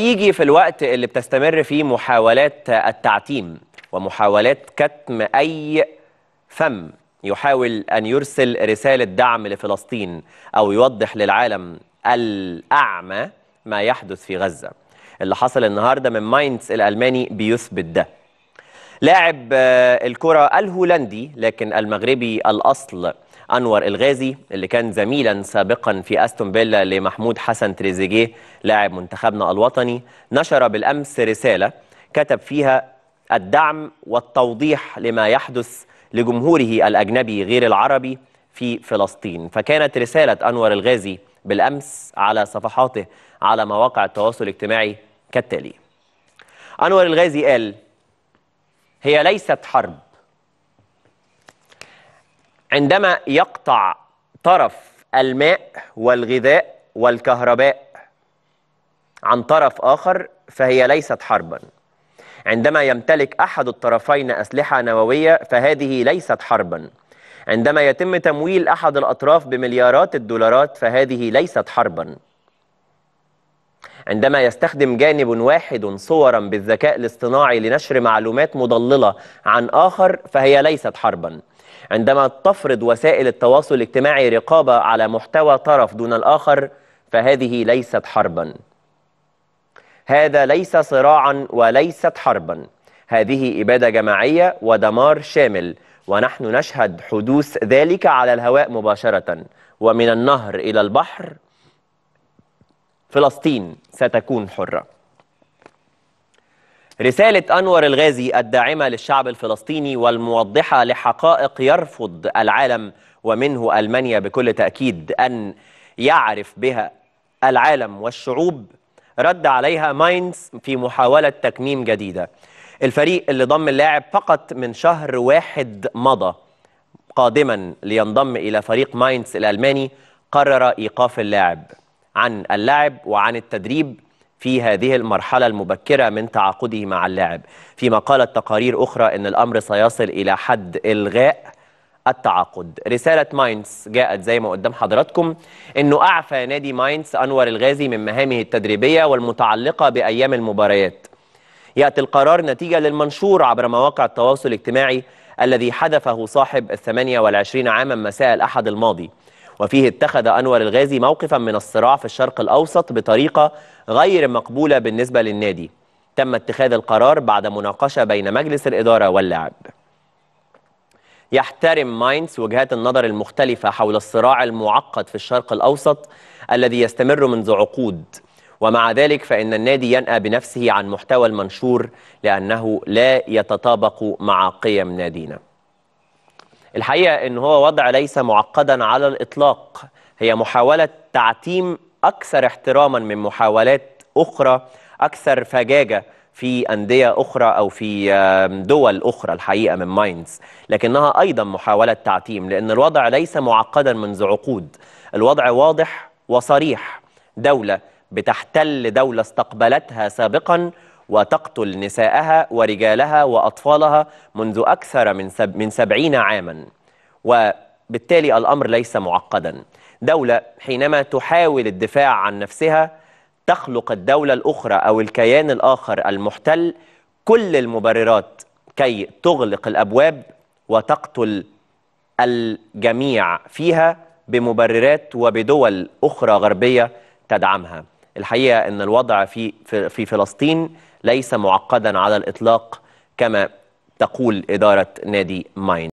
يجي في الوقت اللي بتستمر فيه محاولات التعتيم ومحاولات كتم أي فم يحاول أن يرسل رسالة دعم لفلسطين أو يوضح للعالم الأعمى ما يحدث في غزة اللي حصل النهاردة من ماينتس الألماني بيثبت ده لاعب آه، الكرة الهولندي لكن المغربي الأصل أنور الغازي اللي كان زميلا سابقا في أستون فيلا لمحمود حسن تريزيجيه لاعب منتخبنا الوطني نشر بالأمس رسالة كتب فيها الدعم والتوضيح لما يحدث لجمهوره الأجنبي غير العربي في فلسطين فكانت رسالة أنور الغازي بالأمس على صفحاته على مواقع التواصل الاجتماعي كالتالي أنور الغازي قال هي ليست حرب عندما يقطع طرف الماء والغذاء والكهرباء عن طرف آخر فهي ليست حربا عندما يمتلك أحد الطرفين أسلحة نووية فهذه ليست حربا عندما يتم تمويل أحد الأطراف بمليارات الدولارات فهذه ليست حربا عندما يستخدم جانب واحد صورا بالذكاء الاصطناعي لنشر معلومات مضللة عن آخر فهي ليست حربا عندما تفرض وسائل التواصل الاجتماعي رقابة على محتوى طرف دون الآخر فهذه ليست حربا هذا ليس صراعا وليست حربا هذه إبادة جماعية ودمار شامل ونحن نشهد حدوث ذلك على الهواء مباشرة ومن النهر إلى البحر فلسطين ستكون حرة رسالة أنور الغازي الداعمة للشعب الفلسطيني والموضحة لحقائق يرفض العالم ومنه ألمانيا بكل تأكيد أن يعرف بها العالم والشعوب رد عليها ماينز في محاولة تكميم جديدة الفريق اللي ضم اللاعب فقط من شهر واحد مضى قادما لينضم إلى فريق ماينز الألماني قرر إيقاف اللاعب عن اللعب وعن التدريب في هذه المرحلة المبكرة من تعاقده مع اللاعب فيما قالت تقارير أخرى أن الأمر سيصل إلى حد إلغاء التعاقد رسالة ماينز جاءت زي ما قدام حضراتكم أنه أعفى نادي ماينز أنور الغازي من مهامه التدريبية والمتعلقة بأيام المباريات يأتي القرار نتيجة للمنشور عبر مواقع التواصل الاجتماعي الذي حذفه صاحب ال 28 عاما مساء الأحد الماضي وفيه اتخذ أنور الغازي موقفا من الصراع في الشرق الأوسط بطريقة غير مقبولة بالنسبة للنادي تم اتخاذ القرار بعد مناقشة بين مجلس الإدارة واللاعب يحترم ماينز وجهات النظر المختلفة حول الصراع المعقد في الشرق الأوسط الذي يستمر منذ عقود ومع ذلك فإن النادي ينأى بنفسه عن محتوى المنشور لأنه لا يتطابق مع قيم نادينا الحقيقة أن هو وضع ليس معقدا على الإطلاق هي محاولة تعتيم أكثر احتراما من محاولات أخرى أكثر فجاجة في أندية أخرى أو في دول أخرى الحقيقة من ماينز لكنها أيضا محاولة تعتيم لأن الوضع ليس معقدا منذ عقود الوضع واضح وصريح دولة بتحتل دولة استقبلتها سابقا وتقتل نساءها ورجالها وأطفالها منذ أكثر من, سب من سبعين عاما وبالتالي الأمر ليس معقدا دولة حينما تحاول الدفاع عن نفسها تخلق الدولة الأخرى أو الكيان الآخر المحتل كل المبررات كي تغلق الأبواب وتقتل الجميع فيها بمبررات وبدول أخرى غربية تدعمها الحقيقة أن الوضع في, في فلسطين ليس معقدا على الإطلاق كما تقول إدارة نادي ماين